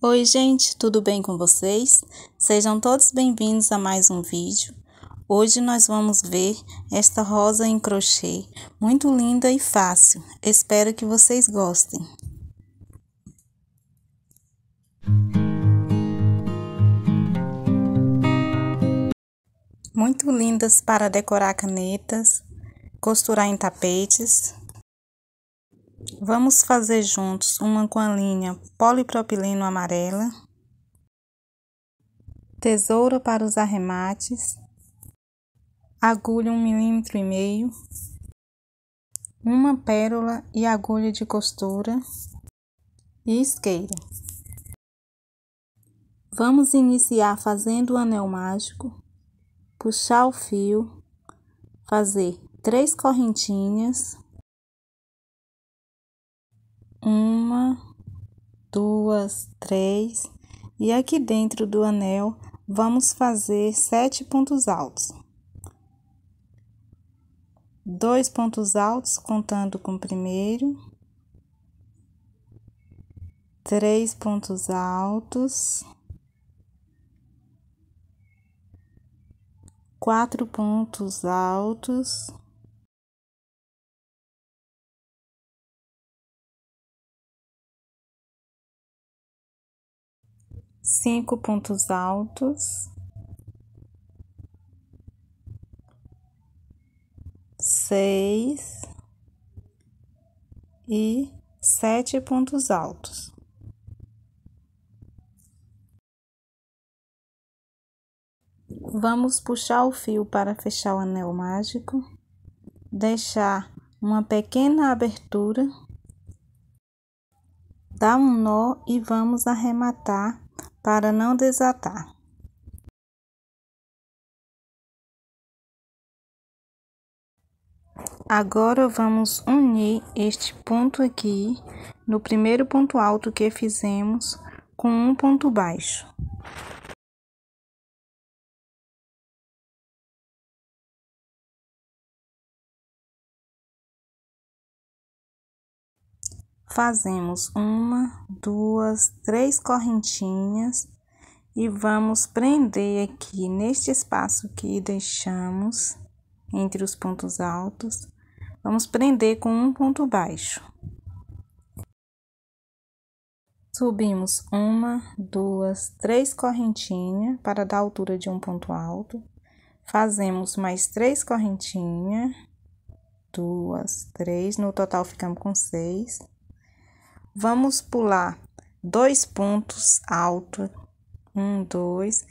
Oi, gente, tudo bem com vocês? Sejam todos bem-vindos a mais um vídeo. Hoje nós vamos ver esta rosa em crochê, muito linda e fácil. Espero que vocês gostem. Muito lindas para decorar canetas, costurar em tapetes Vamos fazer juntos uma com a linha polipropileno amarela, tesoura para os arremates, agulha um milímetro e meio, uma pérola e agulha de costura e isqueira. Vamos iniciar fazendo o anel mágico, puxar o fio, fazer três correntinhas duas, três, e aqui dentro do anel vamos fazer sete pontos altos. Dois pontos altos, contando com o primeiro. Três pontos altos. Quatro pontos altos. cinco pontos altos, seis e sete pontos altos. Vamos puxar o fio para fechar o anel mágico, deixar uma pequena abertura, dar um nó e vamos arrematar para não desatar. Agora vamos unir este ponto aqui no primeiro ponto alto que fizemos com um ponto baixo. fazemos uma, duas, três correntinhas e vamos prender aqui neste espaço que deixamos entre os pontos altos, vamos prender com um ponto baixo. Subimos uma, duas, três correntinhas para dar altura de um ponto alto. Fazemos mais três correntinhas, duas, três, no total ficamos com seis. Vamos pular dois pontos altos, um, dois,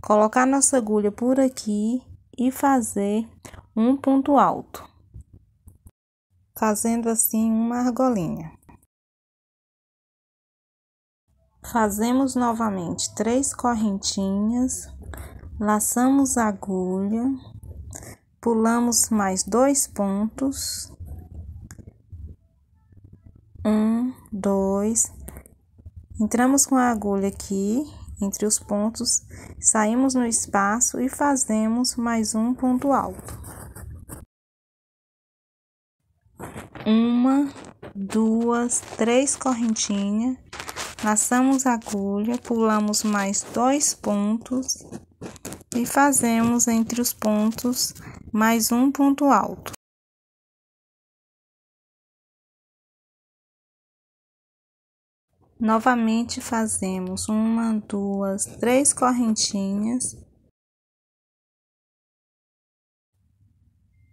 colocar nossa agulha por aqui e fazer um ponto alto, fazendo assim uma argolinha. Fazemos novamente três correntinhas, laçamos a agulha, pulamos mais dois pontos, um, dois, entramos com a agulha aqui entre os pontos, saímos no espaço e fazemos mais um ponto alto. Uma, duas, três correntinhas, laçamos a agulha, pulamos mais dois pontos e fazemos entre os pontos mais um ponto alto. Novamente fazemos uma, duas, três correntinhas.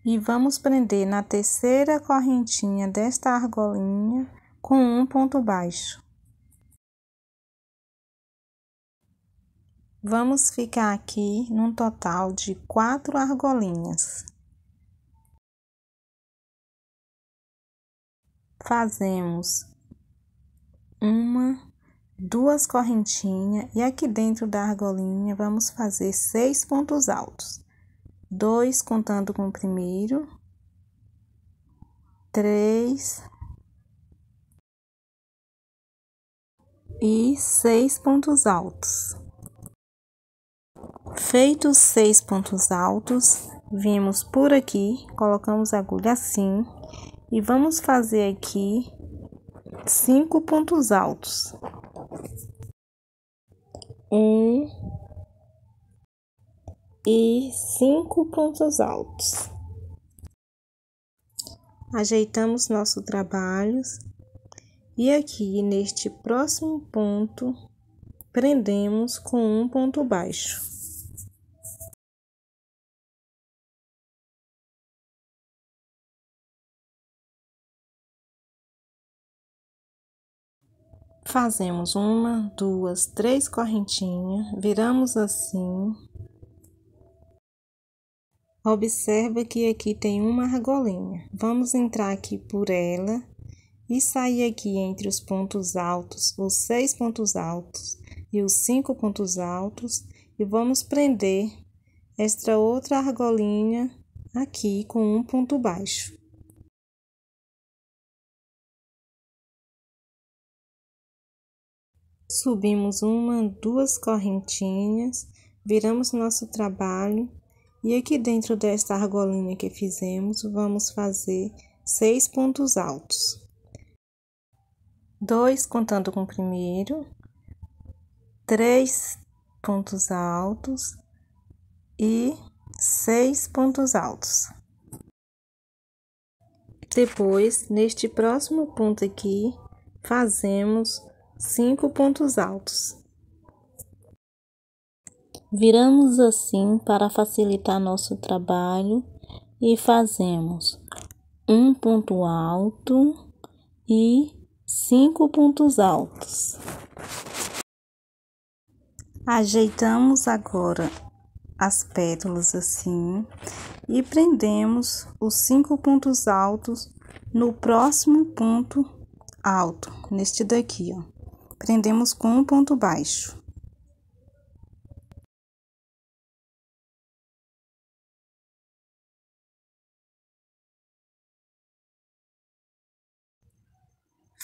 E vamos prender na terceira correntinha desta argolinha com um ponto baixo. Vamos ficar aqui num total de quatro argolinhas. Fazemos uma, duas correntinhas e aqui dentro da argolinha vamos fazer seis pontos altos. Dois contando com o primeiro, três e seis pontos altos. Feitos seis pontos altos, vimos por aqui, colocamos a agulha assim e vamos fazer aqui cinco pontos altos. Um e cinco pontos altos. Ajeitamos nosso trabalho e aqui neste próximo ponto prendemos com um ponto baixo. Fazemos uma, duas, três correntinhas, viramos assim. Observa que aqui tem uma argolinha. Vamos entrar aqui por ela e sair aqui entre os pontos altos, os seis pontos altos e os cinco pontos altos, e vamos prender esta outra argolinha aqui com um ponto baixo. subimos uma, duas correntinhas, viramos nosso trabalho e aqui dentro desta argolinha que fizemos, vamos fazer seis pontos altos. Dois contando com o primeiro, três pontos altos e seis pontos altos. Depois, neste próximo ponto aqui, fazemos cinco pontos altos. Viramos assim para facilitar nosso trabalho e fazemos um ponto alto e cinco pontos altos. Ajeitamos agora as pétalas assim e prendemos os cinco pontos altos no próximo ponto alto, neste daqui, ó prendemos com um ponto baixo.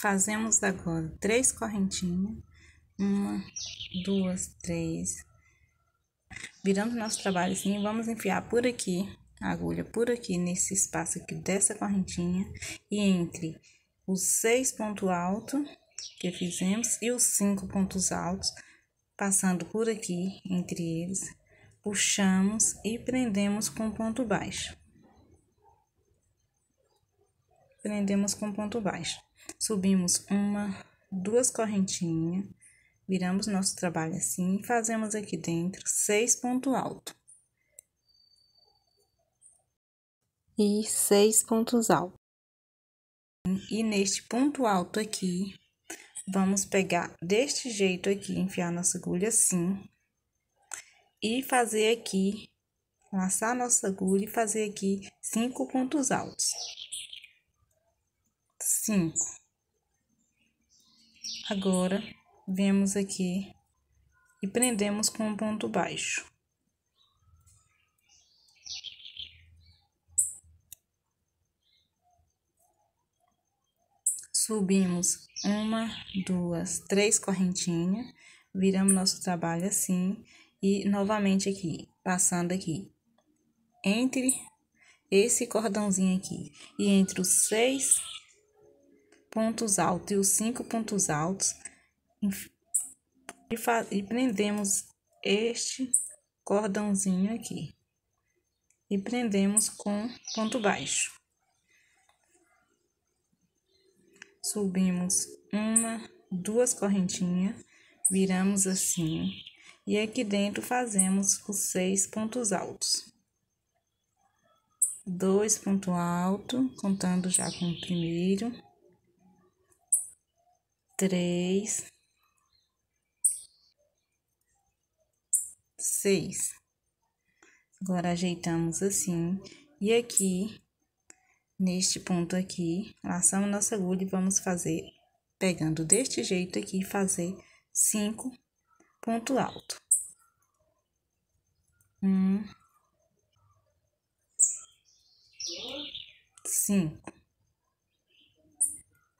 Fazemos agora três correntinhas, uma, duas, três. Virando nosso trabalho assim, vamos enfiar por aqui, a agulha por aqui, nesse espaço aqui dessa correntinha, e entre os seis ponto alto é que fizemos e os cinco pontos altos, passando por aqui entre eles, puxamos e prendemos com ponto baixo. Prendemos com ponto baixo. Subimos uma, duas correntinhas, viramos nosso trabalho assim fazemos aqui dentro seis ponto alto. E seis pontos altos. E neste ponto alto aqui, Vamos pegar deste jeito aqui, enfiar nossa agulha assim. E fazer aqui, laçar nossa agulha e fazer aqui cinco pontos altos. Cinco. Agora, vemos aqui e prendemos com um ponto baixo. Subimos uma, duas, três correntinhas, viramos nosso trabalho assim e novamente aqui, passando aqui, entre esse cordãozinho aqui e entre os seis pontos altos e os cinco pontos altos e, e prendemos este cordãozinho aqui e prendemos com ponto baixo. subimos uma, duas correntinhas, viramos assim, e aqui dentro fazemos os seis pontos altos. Dois ponto alto, contando já com o primeiro. Três. Seis. Agora ajeitamos assim. E aqui neste ponto aqui, laçamos nossa agulha e vamos fazer, pegando deste jeito aqui, fazer cinco ponto alto. Um, cinco,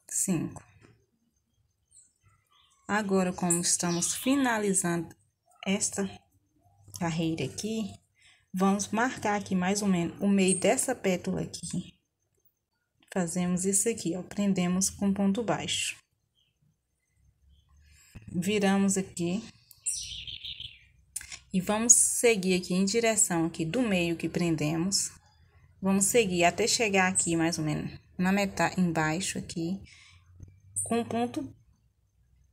cinco. Agora, como estamos finalizando esta carreira aqui, vamos marcar aqui mais ou menos o meio dessa pétala aqui Fazemos isso aqui, ó, prendemos com ponto baixo. Viramos aqui. E vamos seguir aqui em direção aqui do meio que prendemos. Vamos seguir até chegar aqui mais ou menos na metade embaixo aqui com ponto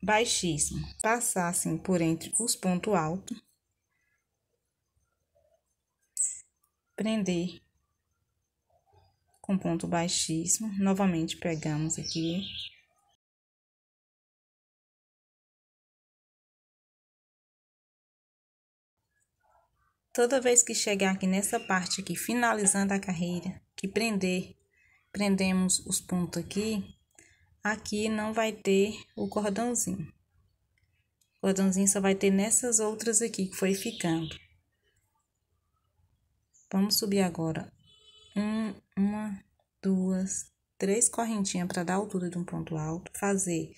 baixíssimo. Passar assim por entre os pontos altos. Prender com ponto baixíssimo. Novamente pegamos aqui. Toda vez que chegar aqui nessa parte aqui, finalizando a carreira, que prender, prendemos os pontos aqui, aqui não vai ter o cordãozinho. O cordãozinho só vai ter nessas outras aqui que foi ficando. Vamos subir agora um uma, duas, três correntinhas para dar a altura de um ponto alto, fazer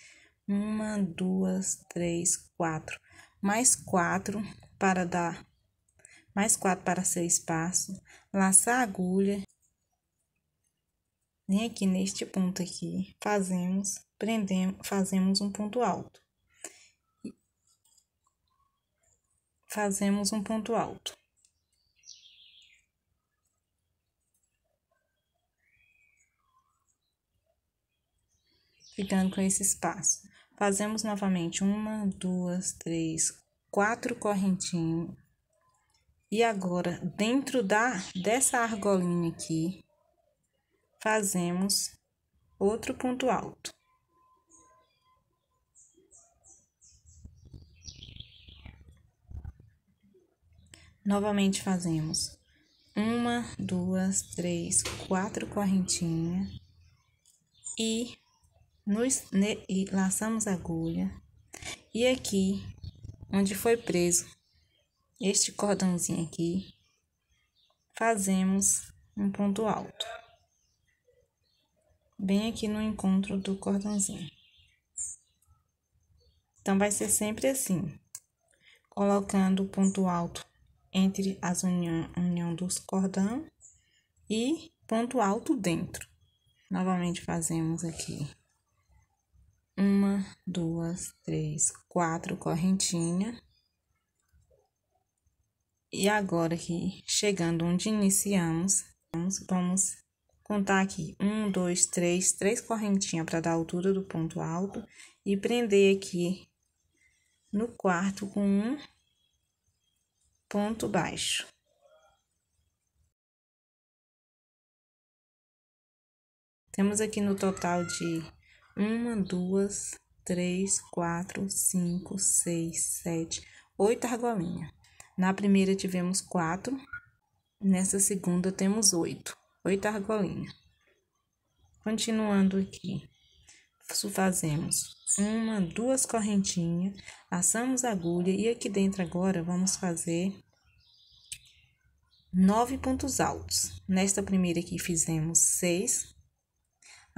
uma, duas, três, quatro, mais quatro para dar mais quatro para ser espaço. laçar a agulha, vem aqui neste ponto aqui, fazemos, prendemos, fazemos um ponto alto. Fazemos um ponto alto. ficando com esse espaço. Fazemos novamente uma, duas, três, quatro correntinhas. E agora, dentro da dessa argolinha aqui, fazemos outro ponto alto. Novamente fazemos uma, duas, três, quatro correntinhas e nos, ne, e laçamos a agulha. E aqui, onde foi preso este cordãozinho aqui, fazemos um ponto alto. Bem aqui no encontro do cordãozinho. Então, vai ser sempre assim. Colocando o ponto alto entre as união, união dos cordão e ponto alto dentro. Novamente fazemos aqui uma, duas, três, quatro correntinha. E agora aqui, chegando onde iniciamos, vamos, vamos contar aqui. Um, dois, três, três correntinhas para dar a altura do ponto alto. E prender aqui no quarto com um ponto baixo. Temos aqui no total de uma, duas, três, quatro, cinco, seis, sete, oito argolinhas. Na primeira tivemos quatro, nessa segunda temos oito, oito argolinhas. Continuando aqui, fazemos uma, duas correntinhas, laçamos a agulha e aqui dentro agora vamos fazer nove pontos altos. Nesta primeira aqui fizemos seis,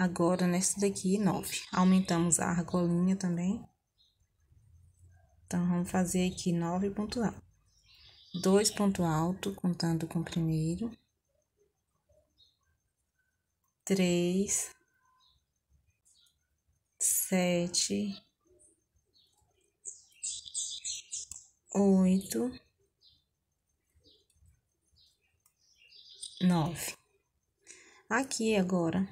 Agora, nessa daqui, 9. Aumentamos a argolinha também. Então, vamos fazer aqui 9 ponto alto. 2 ponto alto, contando com o primeiro. 3, 7, 8, 9. Aqui agora,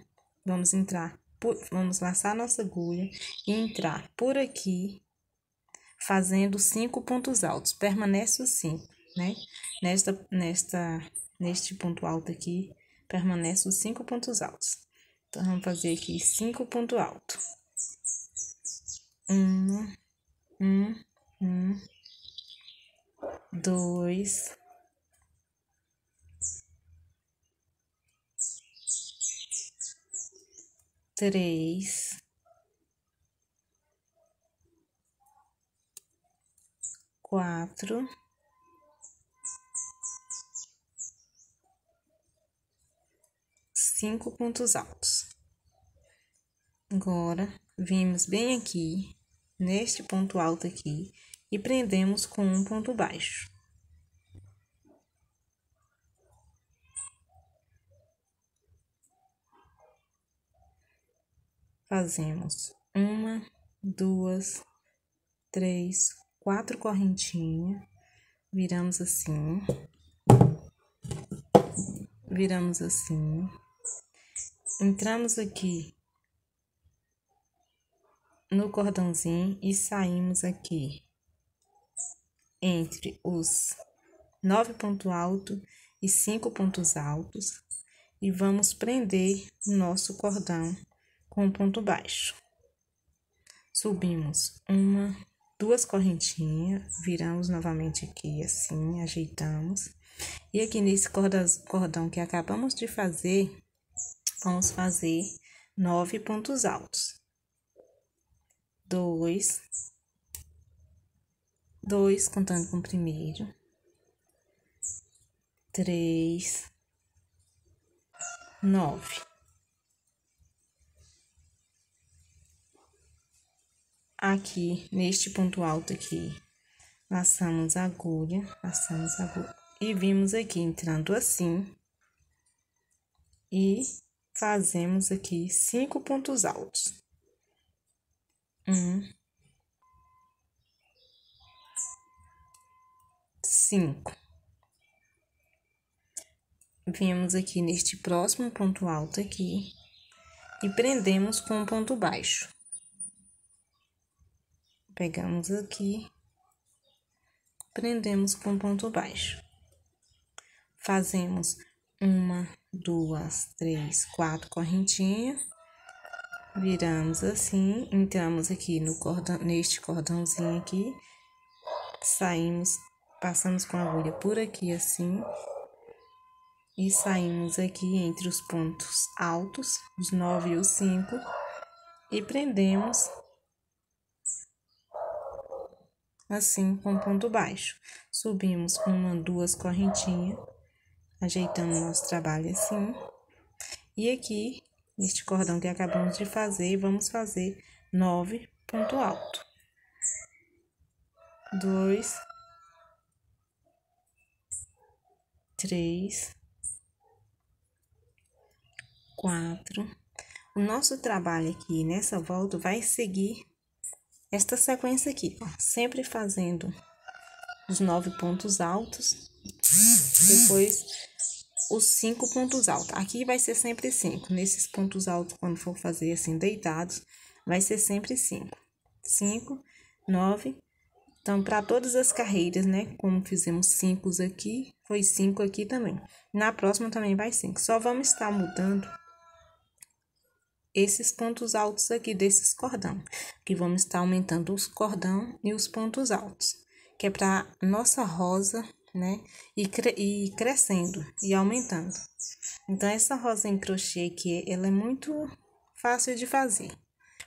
Vamos entrar, por, vamos laçar nossa agulha e entrar por aqui, fazendo cinco pontos altos. Permanece os assim, cinco, né? Nesta, nesta, neste ponto alto aqui, permanece os cinco pontos altos. Então, vamos fazer aqui cinco ponto alto. Um, um, um, dois, três, quatro, cinco pontos altos. Agora, vimos bem aqui, neste ponto alto aqui, e prendemos com um ponto baixo. fazemos uma, duas, três, quatro correntinhas, viramos assim, viramos assim, entramos aqui no cordãozinho e saímos aqui entre os nove pontos altos e cinco pontos altos e vamos prender o nosso cordão com ponto baixo. Subimos uma, duas correntinhas, viramos novamente aqui assim, ajeitamos. E aqui nesse cordão que acabamos de fazer, vamos fazer nove pontos altos. Dois, dois contando com o primeiro, três, nove. aqui neste ponto alto aqui. Laçamos a agulha, laçamos a agulha e vimos aqui entrando assim e fazemos aqui cinco pontos altos. Um, cinco. Viemos aqui neste próximo ponto alto aqui e prendemos com um ponto baixo. Pegamos aqui, prendemos com ponto baixo. Fazemos uma, duas, três, quatro correntinhas. Viramos assim, entramos aqui no cordão, neste cordãozinho aqui. Saímos, passamos com a agulha por aqui assim. E saímos aqui entre os pontos altos, os nove e os cinco. E prendemos assim com ponto baixo. Subimos com uma, duas correntinhas, ajeitando nosso trabalho assim. E aqui, neste cordão que acabamos de fazer, vamos fazer nove ponto alto. Dois, três, quatro. O nosso trabalho aqui nessa volta vai seguir esta sequência aqui, ó, sempre fazendo os nove pontos altos, depois os cinco pontos altos. Aqui vai ser sempre cinco. Nesses pontos altos, quando for fazer assim, deitados, vai ser sempre cinco. Cinco, nove. Então, para todas as carreiras, né? Como fizemos cinco aqui, foi cinco aqui também. Na próxima também vai cinco. Só vamos estar mudando esses pontos altos aqui desses cordão, que vamos estar aumentando os cordão e os pontos altos, que é para nossa rosa, né, e, cre e crescendo e aumentando. Então, essa rosa em crochê aqui, ela é muito fácil de fazer,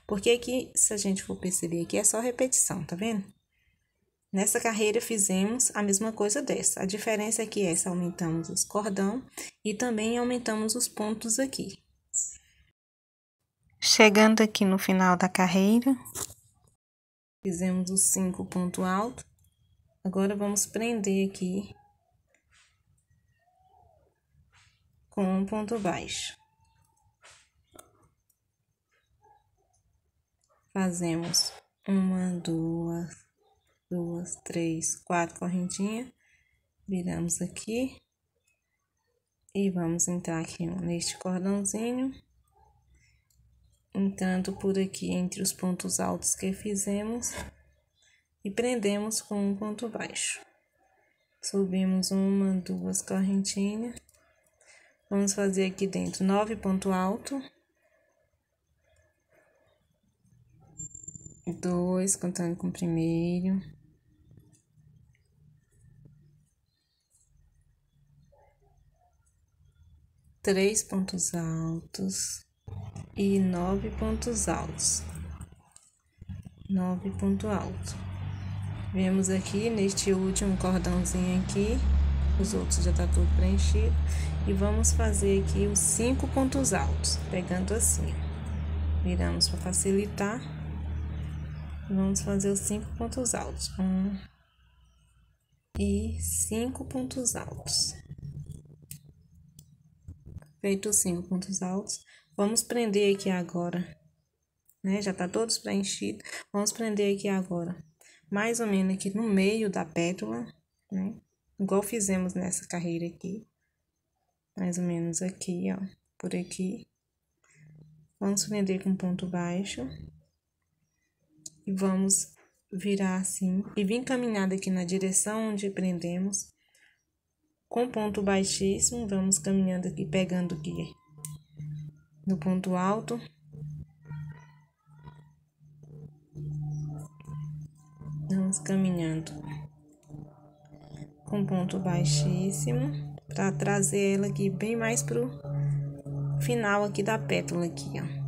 porque aqui, se a gente for perceber aqui, é só repetição, tá vendo? Nessa carreira fizemos a mesma coisa dessa. A diferença é que essa aumentamos os cordão e também aumentamos os pontos aqui. Chegando aqui no final da carreira, fizemos os cinco pontos altos. Agora vamos prender aqui com um ponto baixo. Fazemos uma, duas, duas, três, quatro correntinhas, viramos aqui e vamos entrar aqui neste cordãozinho entrando por aqui entre os pontos altos que fizemos e prendemos com um ponto baixo. Subimos uma, duas correntinhas. Vamos fazer aqui dentro nove ponto alto. Dois, contando com o primeiro. Três pontos altos e nove pontos altos. Nove ponto alto. Vemos aqui neste último cordãozinho aqui, os outros já tá tudo preenchido. E vamos fazer aqui os cinco pontos altos, pegando assim. Viramos para facilitar. Vamos fazer os cinco pontos altos. Um e cinco pontos altos. Feito os cinco pontos altos, Vamos prender aqui agora, né? Já tá todos preenchidos. Vamos prender aqui agora, mais ou menos aqui no meio da pétala, né? Igual fizemos nessa carreira aqui. Mais ou menos aqui, ó, por aqui. Vamos prender com ponto baixo. E vamos virar assim e vir caminhada aqui na direção onde prendemos. Com ponto baixíssimo, vamos caminhando aqui, pegando aqui no ponto alto. Vamos caminhando com ponto baixíssimo para trazer ela aqui bem mais pro final aqui da pétala aqui, ó.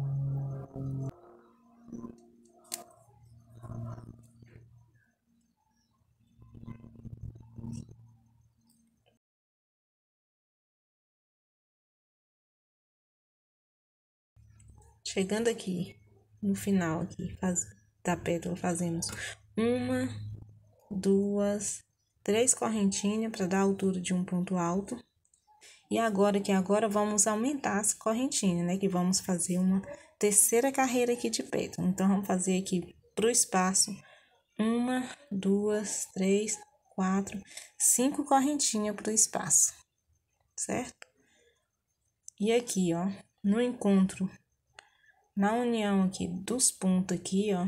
Chegando aqui, no final aqui faz, da pétala, fazemos uma, duas, três correntinhas para dar a altura de um ponto alto. E agora que agora vamos aumentar as correntinhas, né? Que vamos fazer uma terceira carreira aqui de pétala. Então, vamos fazer aqui pro espaço uma, duas, três, quatro, cinco correntinhas pro espaço, certo? E aqui, ó, no encontro na união aqui dos pontos aqui, ó,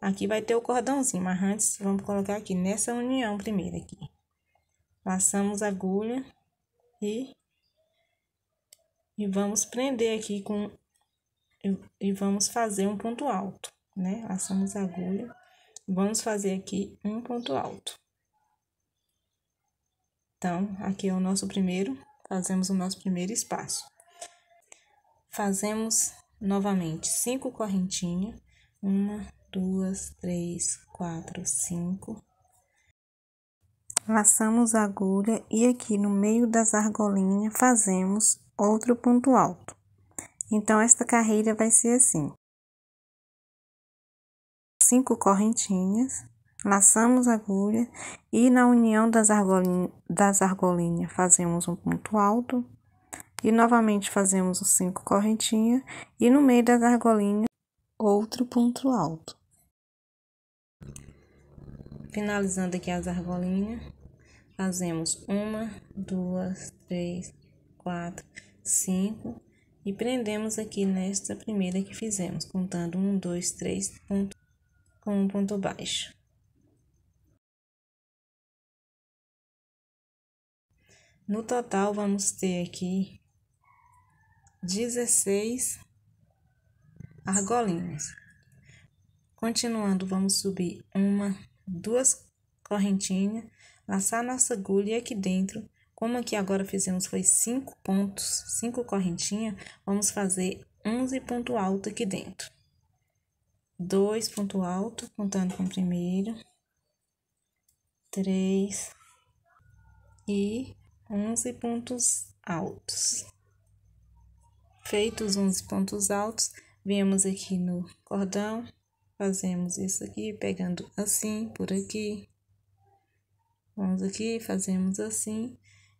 aqui vai ter o cordãozinho, mas antes vamos colocar aqui nessa união primeiro aqui. Laçamos a agulha e, e vamos prender aqui com, e, e vamos fazer um ponto alto, né? Laçamos a agulha, vamos fazer aqui um ponto alto. Então, aqui é o nosso primeiro, fazemos o nosso primeiro espaço. Fazemos Novamente, cinco correntinhas. Uma, duas, três, quatro, cinco. Laçamos a agulha e aqui no meio das argolinhas fazemos outro ponto alto. Então, esta carreira vai ser assim. Cinco correntinhas, laçamos a agulha e na união das, argolinha, das argolinhas fazemos um ponto alto e novamente fazemos os cinco correntinhas e no meio das argolinhas outro ponto alto. Finalizando aqui as argolinhas, fazemos uma, duas, três, quatro, cinco e prendemos aqui nesta primeira que fizemos, contando um, dois, três ponto, com um ponto baixo. No total, vamos ter aqui 16 argolinhas. Continuando, vamos subir uma, duas correntinhas, laçar nossa agulha aqui dentro, como aqui agora fizemos foi cinco pontos, cinco correntinhas, vamos fazer 11 ponto alto aqui dentro. Dois ponto alto, contando com o primeiro, três e 11 pontos altos. Feitos 11 pontos altos, viemos aqui no cordão, fazemos isso aqui, pegando assim, por aqui. Vamos aqui, fazemos assim.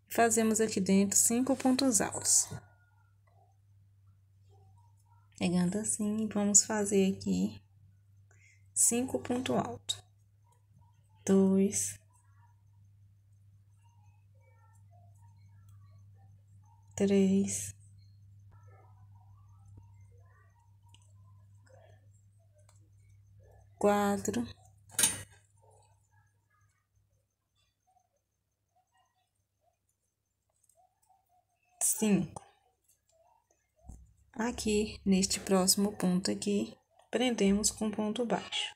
Fazemos aqui dentro cinco pontos altos. Pegando assim, vamos fazer aqui cinco ponto alto. Dois. Três. quadro. Cinco. Aqui, neste próximo ponto aqui, prendemos com ponto baixo.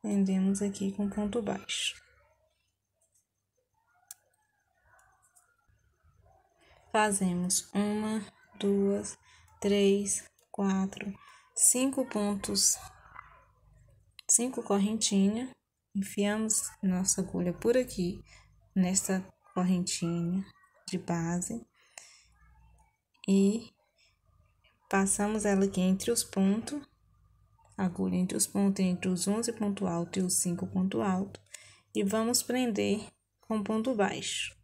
Prendemos aqui com ponto baixo. Fazemos uma, duas, três, quatro, cinco pontos cinco correntinhas, enfiamos nossa agulha por aqui, nessa correntinha de base, e passamos ela aqui entre os pontos, agulha entre os pontos, entre os 11 ponto alto e os 5 ponto alto, e vamos prender com ponto baixo.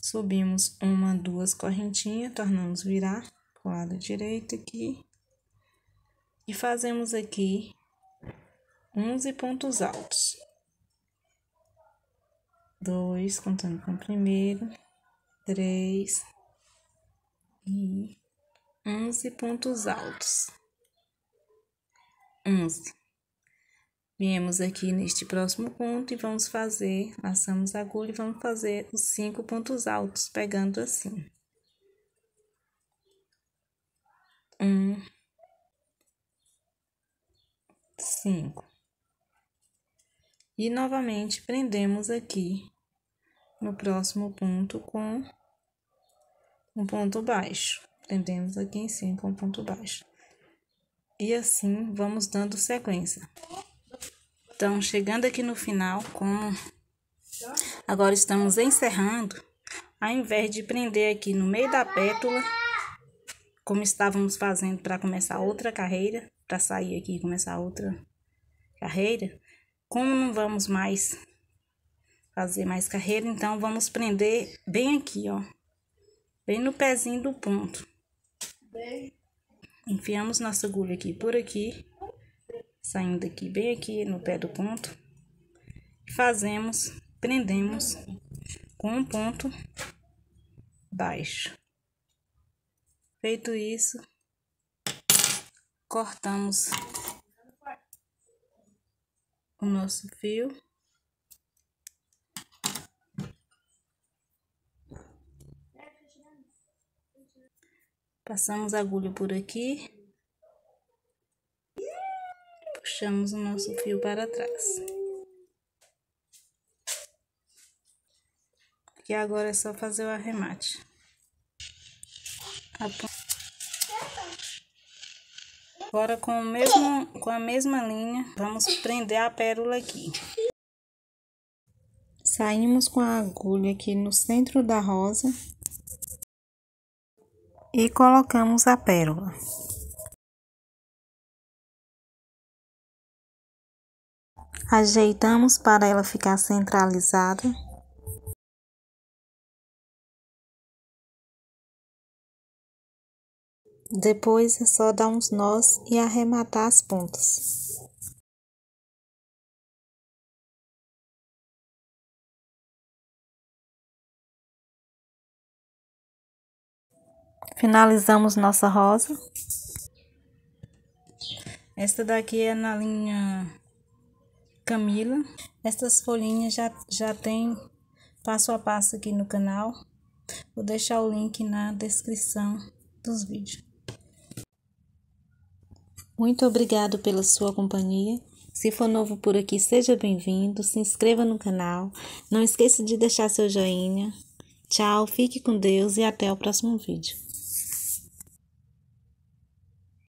Subimos uma, duas correntinhas, tornamos virar o lado direito aqui, e fazemos aqui 11 pontos altos. 2, contando com o primeiro, 3 e 11 pontos altos. 11. Viemos aqui neste próximo ponto e vamos fazer, passamos a agulha e vamos fazer os 5 pontos altos, pegando assim. Um, 5. E novamente prendemos aqui no próximo ponto com um ponto baixo. Prendemos aqui em cima com um ponto baixo. E assim vamos dando sequência. Então, chegando aqui no final, como agora estamos encerrando, ao invés de prender aqui no meio da pétula como estávamos fazendo para começar outra carreira, para sair aqui e começar outra carreira, como não vamos mais fazer mais carreira, então vamos prender bem aqui, ó, bem no pezinho do ponto. Enfiamos nossa agulha aqui por aqui, saindo aqui bem aqui no pé do ponto. Fazemos, prendemos com um ponto baixo. Feito isso, cortamos o nosso fio. Passamos a agulha por aqui. Puxamos o nosso fio para trás. E agora é só fazer o arremate. Agora, com, o mesmo, com a mesma linha, vamos prender a pérola aqui. Saímos com a agulha aqui no centro da rosa e colocamos a pérola. Ajeitamos para ela ficar centralizada. Depois é só dar uns nós e arrematar as pontas. Finalizamos nossa rosa. Esta daqui é na linha Camila. Estas folhinhas já, já tem passo a passo aqui no canal. Vou deixar o link na descrição dos vídeos. Muito obrigado pela sua companhia. Se for novo por aqui, seja bem-vindo, se inscreva no canal, não esqueça de deixar seu joinha. Tchau, fique com Deus e até o próximo vídeo.